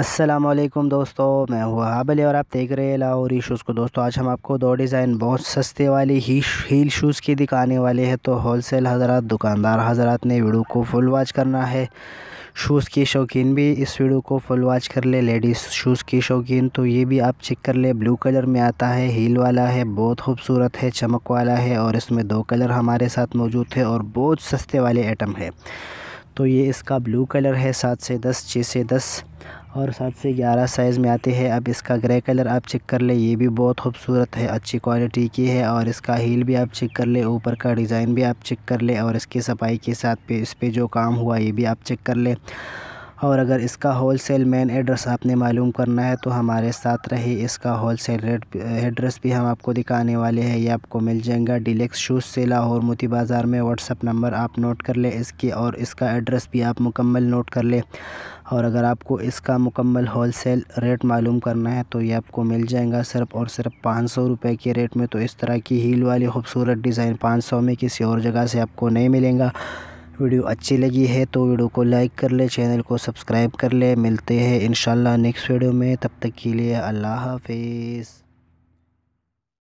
असलम दोस्तों मैं हूँ हाबल और आप देख रहे हैं लाहौरी शूज़ को दोस्तों आज हम आपको दो डिज़ाइन बहुत सस्ते वाले ही हील शूज़ की दिखाने वाले हैं तो होल सेल हज़रा दुकानदार हज़रा ने वीडियो को फुल वॉच करना है शूज़ की शौकीन भी इस वीडियो को फुल वॉच कर ले लेडीज़ शूज़ की शौकीन तो ये भी आप चेक कर ले ब्लू कलर में आता है हील वाला है बहुत खूबसूरत है चमक वाला है और इसमें दो कलर हमारे साथ मौजूद है और बहुत सस्ते वाले आइटम है तो ये इसका ब्लू कलर है सात से दस छः से दस और सात से ग्यारह साइज़ में आते हैं अब इसका ग्रे कलर आप चेक कर ले ये भी बहुत खूबसूरत है अच्छी क्वालिटी की है और इसका हील भी आप चेक कर ले ऊपर का डिज़ाइन भी आप चेक कर ले और इसकी सफाई के साथ पे इस पर जो काम हुआ ये भी आप चेक कर ले और अगर इसका होल सेल मैन एड्रेस आपने मालूम करना है तो हमारे साथ रही इसका होल सेल रेट एड्रेस भी हम आपको दिखाने वाले हैं ये आपको मिल जाएगा डिलेक्स शूज़ से लाहौर मोती बाज़ार में व्हाट्सअप नंबर आप नोट कर ले इसकी और इसका एड्रेस भी आप मुकम्मल नोट कर ले और अगर आपको इसका मुकम्मल होल सेल रेट मालूम करना है तो ये आपको मिल जाएगा सिर्फ़ और सिर्फ पाँच सौ रुपये के रेट में तो इस तरह की हील वाली खूबसूरत डिज़ाइन पाँच सौ में किसी और जगह से आपको नहीं मिलेगा वीडियो अच्छी लगी है तो वीडियो को लाइक कर ले चैनल को सब्सक्राइब कर ले मिलते हैं इन नेक्स्ट वीडियो में तब तक के लिए अल्लाह हाफिज़